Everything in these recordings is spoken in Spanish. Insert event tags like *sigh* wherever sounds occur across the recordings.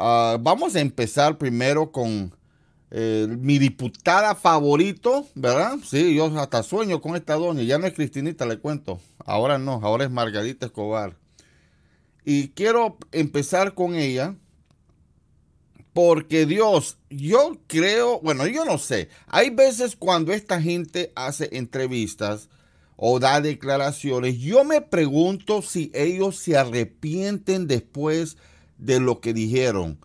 Ah, vamos a empezar primero con eh, mi diputada favorito, ¿verdad? Sí, yo hasta sueño con esta doña. Ya no es Cristinita, le cuento. Ahora no, ahora es Margarita Escobar. Y quiero empezar con ella porque Dios, yo creo, bueno, yo no sé. Hay veces cuando esta gente hace entrevistas o da declaraciones, yo me pregunto si ellos se arrepienten después de de lo que dijeron.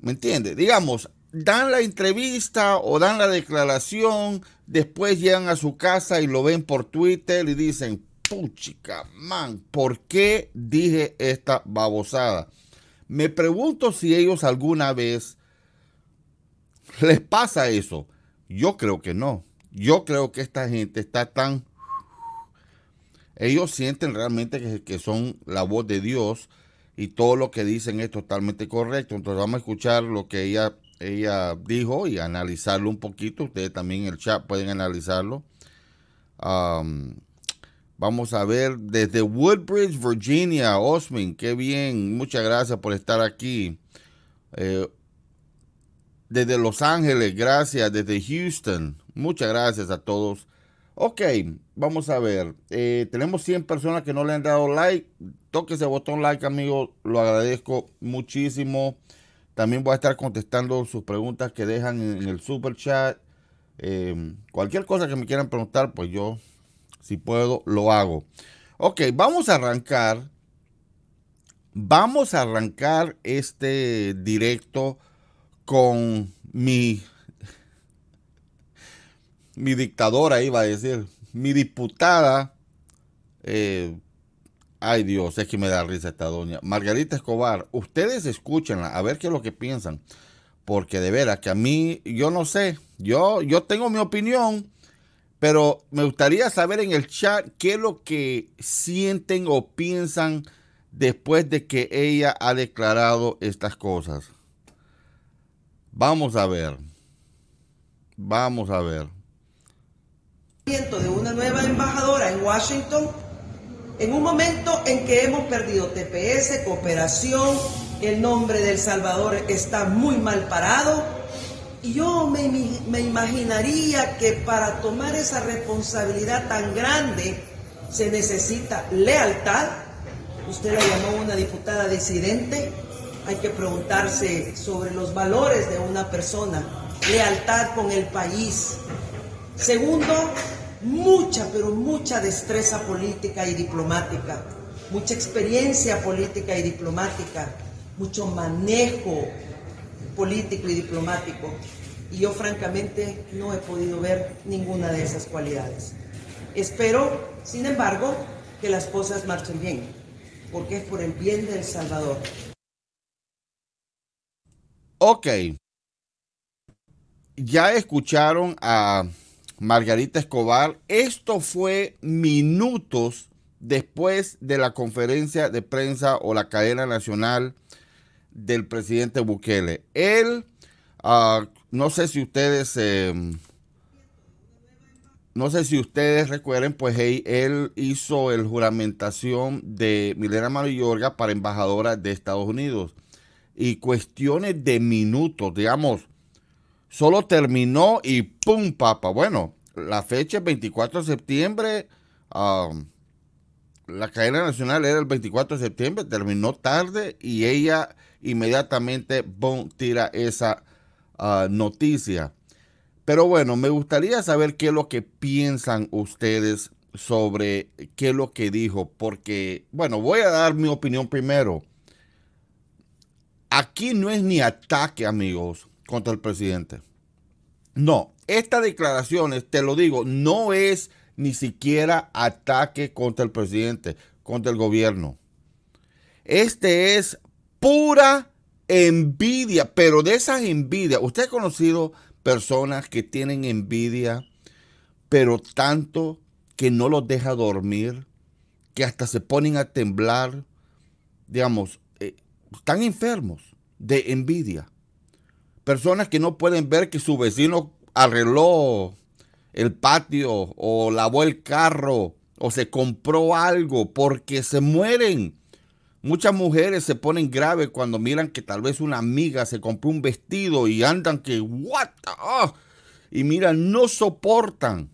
¿Me entiende? Digamos, dan la entrevista o dan la declaración, después llegan a su casa y lo ven por Twitter y dicen, puchica, man, ¿por qué dije esta babosada? Me pregunto si ellos alguna vez les pasa eso. Yo creo que no. Yo creo que esta gente está tan... Ellos sienten realmente que, que son la voz de Dios y todo lo que dicen es totalmente correcto. Entonces vamos a escuchar lo que ella, ella dijo y analizarlo un poquito. Ustedes también en el chat pueden analizarlo. Um, vamos a ver desde Woodbridge, Virginia, Osmin, qué bien. Muchas gracias por estar aquí. Eh, desde Los Ángeles, gracias. Desde Houston, muchas gracias a todos Ok, vamos a ver. Eh, tenemos 100 personas que no le han dado like. Toque ese botón like, amigo. Lo agradezco muchísimo. También voy a estar contestando sus preguntas que dejan en el super chat. Em, cualquier cosa que me quieran preguntar, pues yo, si puedo, lo hago. Ok, vamos a arrancar. Vamos a arrancar este directo con mi mi dictadora iba a decir, mi diputada, eh, ay Dios, es que me da risa esta doña, Margarita Escobar, ustedes escúchenla, a ver qué es lo que piensan, porque de veras que a mí, yo no sé, yo, yo tengo mi opinión, pero me gustaría saber en el chat qué es lo que sienten o piensan después de que ella ha declarado estas cosas. Vamos a ver. Vamos a ver de una nueva embajadora en Washington, en un momento en que hemos perdido TPS, cooperación, el nombre del Salvador está muy mal parado, y yo me, me imaginaría que para tomar esa responsabilidad tan grande se necesita lealtad. Usted la llamó una diputada disidente. Hay que preguntarse sobre los valores de una persona. Lealtad con el país, Segundo, mucha, pero mucha destreza política y diplomática, mucha experiencia política y diplomática, mucho manejo político y diplomático. Y yo francamente no he podido ver ninguna de esas cualidades. Espero, sin embargo, que las cosas marchen bien, porque es por el bien del Salvador. Ok. Ya escucharon a... Margarita Escobar. Esto fue minutos después de la conferencia de prensa o la cadena nacional del presidente Bukele. Él, ah, no sé si ustedes, em, no sé si ustedes recuerden, pues él hizo el juramentación de Milena Mariorga para embajadora de Estados Unidos. Y cuestiones de minutos, digamos, solo terminó y ¡pum, papa! Bueno, la fecha es 24 de septiembre. Um, la cadena nacional era el 24 de septiembre, terminó tarde y ella inmediatamente tira esa uh, noticia. Pero bueno, me gustaría saber qué es lo que piensan ustedes sobre qué es lo que dijo, porque, bueno, voy a dar mi opinión primero. Aquí no es ni ataque, amigos contra el presidente. No, estas declaraciones, te lo digo, no es ni siquiera ataque contra el presidente, contra el gobierno. Este es pura envidia, pero de esas envidias, usted ha conocido personas que tienen envidia, pero tanto que no los deja dormir, que hasta se ponen a temblar, digamos, eh, están enfermos de envidia. Personas que no pueden ver que su vecino arregló el patio o lavó el carro o se compró algo porque se mueren. Muchas mujeres se ponen graves cuando miran que tal vez una amiga se compró un vestido y andan que, what y miran, no soportan.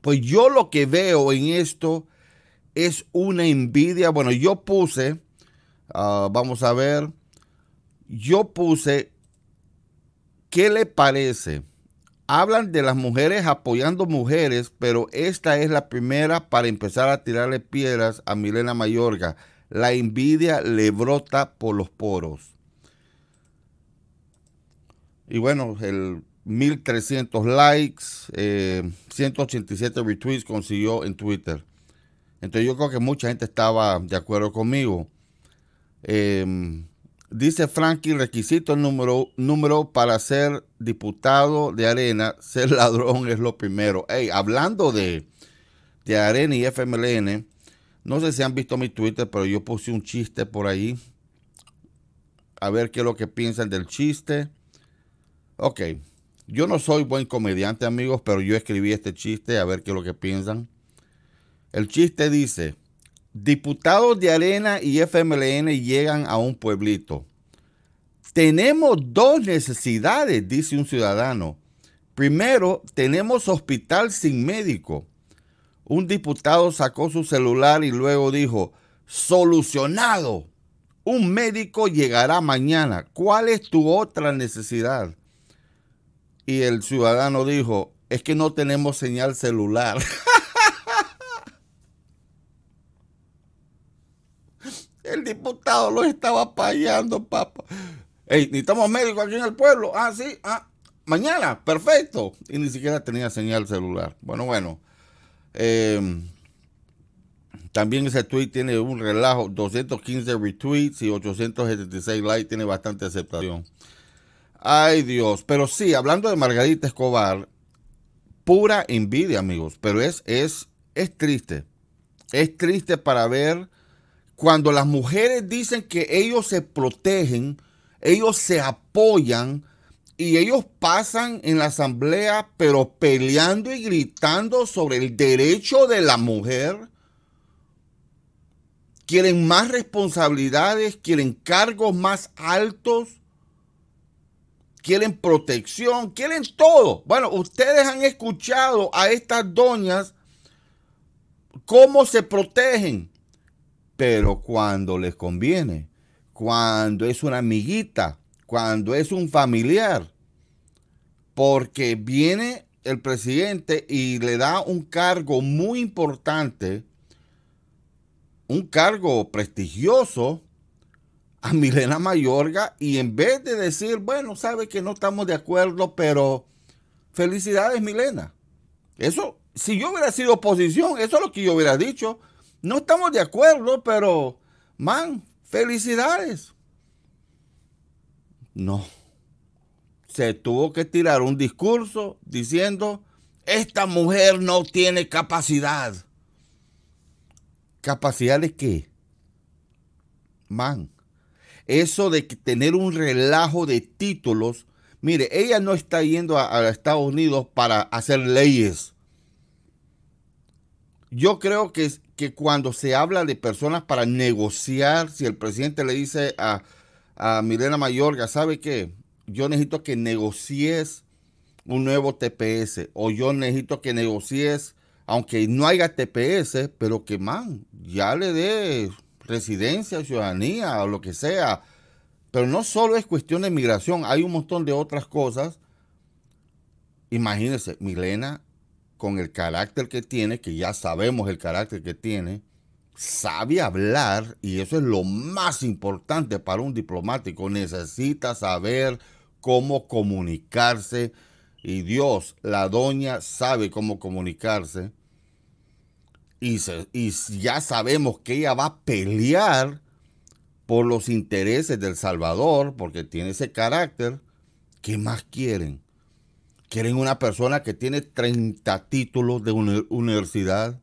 Pues yo lo que veo en esto es una envidia. Bueno, yo puse, ah, vamos a ver, yo puse ¿Qué le parece? Hablan de las mujeres apoyando mujeres, pero esta es la primera para empezar a tirarle piedras a Milena Mayorga. La envidia le brota por los poros. Y bueno, el 1300 likes, 187 eh, retweets consiguió en Twitter. Entonces yo creo que mucha gente estaba de acuerdo conmigo. Eh, Dice Frankie, requisito número, número para ser diputado de arena, *laughs* ser ladrón es lo primero. Hey, hablando de, de arena y FMLN, no sé si han visto mi Twitter, pero yo puse un chiste por ahí. A ver qué es lo que piensan del chiste. Ok, yo no soy buen comediante amigos, pero yo escribí este chiste, a ver qué es lo que piensan. El chiste dice diputados de Arena y FMLN llegan a un pueblito. Tenemos dos necesidades, dice un ciudadano. Primero, tenemos hospital sin médico. Un diputado sacó su celular y luego dijo, solucionado. Un médico llegará mañana. ¿Cuál es tu otra necesidad? Y el ciudadano dijo, es que no tenemos señal celular. *laughs* El diputado lo estaba payando, papá. Hey, necesitamos médico aquí en el pueblo. Ah, sí, ah, mañana, perfecto. Y ni siquiera tenía señal celular. Bueno, bueno. Em, también ese tweet tiene un relajo, 215 retweets y 876 likes, tiene bastante aceptación. Ay Dios, pero sí, hablando de Margarita Escobar, pura envidia amigos, pero es, es, es triste. Es triste para ver cuando las mujeres dicen que ellos se protegen, ellos se apoyan y ellos pasan en la asamblea, pero peleando y gritando sobre el derecho de la mujer, quieren más responsabilidades, quieren cargos más altos, quieren protección, quieren todo. Bueno, ustedes han escuchado a estas doñas cómo se protegen pero cuando les conviene, cuando es una amiguita, cuando es un familiar, porque viene el presidente y le da un cargo muy importante, un cargo prestigioso a Milena Mayorga y en vez de decir, bueno, sabe que no estamos de acuerdo, pero felicidades Milena. Eso, si yo hubiera sido oposición, eso es lo que yo hubiera dicho. No estamos de acuerdo, pero, man, felicidades. No. Se tuvo que tirar un discurso diciendo, esta mujer no tiene capacidad. ¿Capacidad de qué? Man, eso de tener un relajo de títulos, mire, ella no está yendo a, Estados Unidos para hacer leyes. Yo creo que que cuando se habla de personas para negociar, si el presidente le dice a, Milena Mayorga, ¿sabe qué? Yo necesito que negocies un nuevo TPS o yo necesito que negocies, aunque no haya TPS, pero que, man, ya le dé residencia, ciudadanía o lo que sea. Pero no solo es cuestión de migración, hay un montón de otras cosas. Imagínense, Milena con el carácter que tiene, que ya sabemos el carácter que tiene, sabe hablar y eso es lo más importante para un diplomático. Necesita saber cómo comunicarse y Dios, la doña, sabe cómo comunicarse. Y, y ya sabemos que ella va a pelear por los intereses del Salvador porque tiene ese carácter. ¿Qué más quieren? Quieren una persona que tiene 30 títulos de universidad.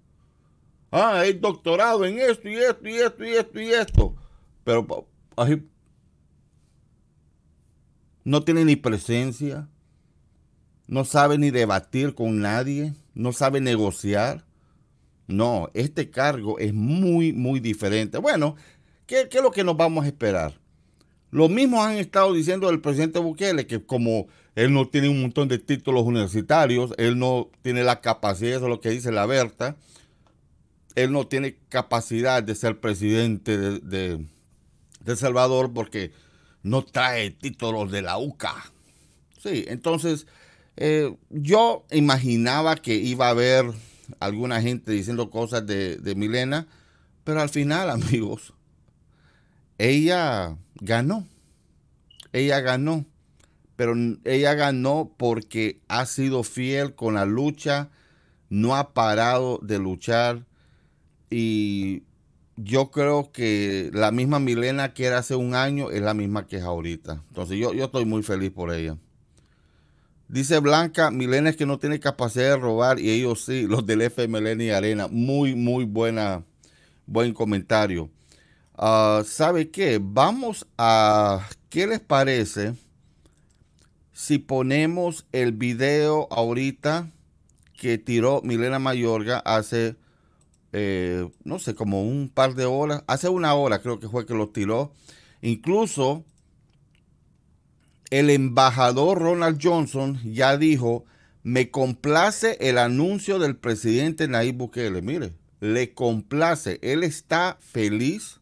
Ah, hay doctorado en esto y esto y esto y esto y esto. Pero ahí no tiene ni presencia, no sabe ni debatir con nadie, no sabe negociar. No, este cargo es muy, muy diferente. Bueno, ¿qué, qué es lo que nos vamos a esperar? Lo mismo han estado diciendo el presidente Bukele que como él no tiene un montón de títulos universitarios, él no tiene la capacidad, eso es lo que dice la Berta, él no tiene capacidad de ser presidente de, de, Salvador porque no trae títulos de la UCA. Sí, entonces eh, yo imaginaba que iba a haber alguna gente diciendo cosas de Milena, pero al final, *laughs* amigos, ella ganó. Ella ganó. Pero ella ganó porque ha sido fiel con la lucha, no ha parado de luchar. Y yo creo que la misma Milena que era hace un año es la misma que es ahorita. Entonces yo, yo estoy muy feliz por ella. Dice Blanca, Milena es que no tiene capacidad de robar y ellos sí, los del FMLN y Arena. Muy, muy buena, buen comentario. Ah, ¿Sabe qué? Vamos a, ¿qué les parece si ponemos el video ahorita que tiró Milena Mayorga hace, eh, no sé, como un par de horas, hace una hora creo que fue que lo tiró. Incluso el embajador Ronald Johnson ya dijo, me complace el anuncio del presidente Nayib Bukele. Mire, le complace, él está feliz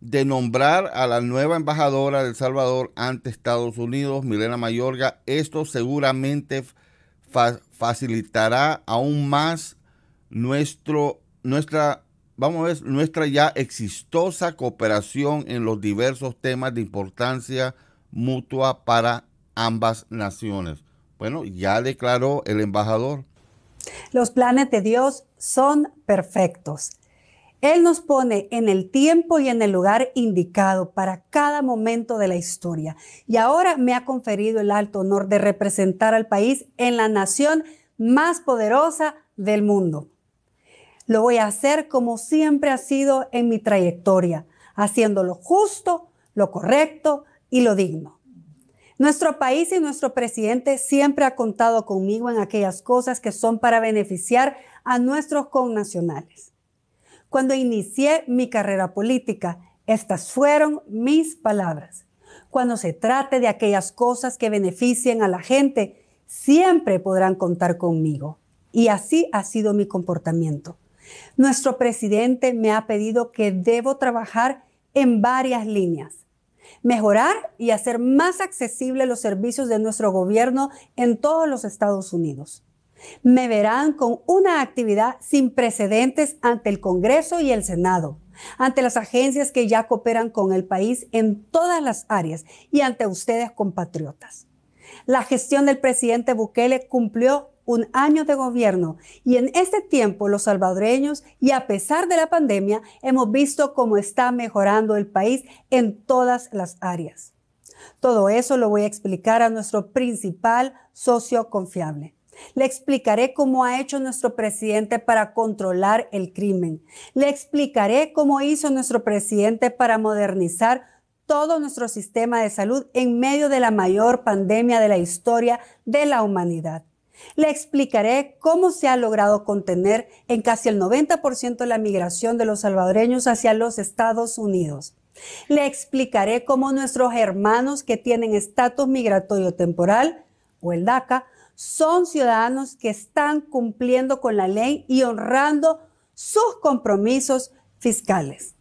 de nombrar a la nueva embajadora del Salvador ante Estados Unidos, Milena Mayorga. Esto seguramente facilitará aún más nuestro, nuestra, vamos a ver, nuestra ya existosa cooperación en los diversos temas de importancia mutua para ambas naciones. Bueno, ya declaró el embajador. Los planes de Dios son perfectos. Él nos pone en el tiempo y en el lugar indicado para cada momento de la historia. Y ahora me ha conferido el alto honor de representar al país en la nación más poderosa del mundo. Lo voy a hacer como siempre ha sido en mi trayectoria, haciendo lo justo, lo correcto y lo digno. Nuestro país y nuestro presidente siempre ha contado conmigo en aquellas cosas que son para beneficiar a nuestros connacionales cuando inicié mi carrera política. Estas fueron mis palabras. Cuando se trate de aquellas cosas que beneficien a la gente, siempre podrán contar conmigo. Y así ha sido mi comportamiento. Nuestro presidente me ha pedido que debo trabajar en varias líneas. Mejorar y hacer más accesibles los servicios de nuestro gobierno en todos los Estados Unidos me verán con una actividad sin precedentes ante el Congreso y el Senado, ante las agencias que ya cooperan con el país en todas las áreas y ante ustedes compatriotas. La gestión del presidente Bukele cumplió un año de gobierno y en este tiempo los salvadoreños y a pesar de la pandemia hemos visto cómo está mejorando el país en todas las áreas. Todo eso lo voy a explicar a nuestro principal socio confiable, le explicaré cómo ha hecho nuestro presidente para controlar el crimen. Le explicaré cómo hizo nuestro presidente para modernizar todo nuestro sistema de salud en medio de la mayor pandemia de la historia de la humanidad. Le explicaré cómo se ha logrado contener en casi el 90% la migración de los salvadoreños hacia los Estados Unidos. Le explicaré cómo nuestros hermanos que tienen estatus migratorio temporal o el DACA son ciudadanos que están cumpliendo con la ley y honrando sus compromisos fiscales.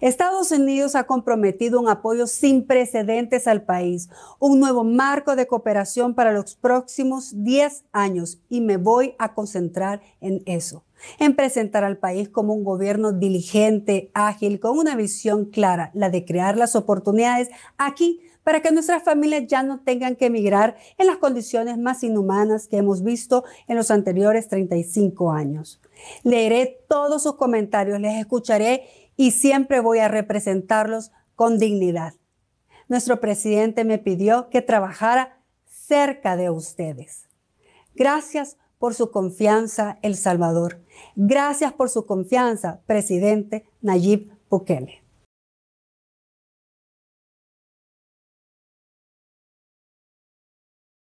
Estados Unidos ha comprometido un apoyo sin precedentes al país, un nuevo marco de cooperación para los próximos 10 años y me voy a concentrar en eso, en presentar al país como un gobierno diligente, ágil, con una visión clara, la de crear las oportunidades aquí para que nuestras familias ya no tengan que emigrar en las condiciones más inhumanas que hemos visto en los anteriores 35 años. Leeré todos sus comentarios, les escucharé y siempre voy a representarlos con dignidad. Nuestro presidente me pidió que trabajara cerca de ustedes. Gracias por su confianza, El Salvador. Gracias por su confianza, presidente Nayib Bukele.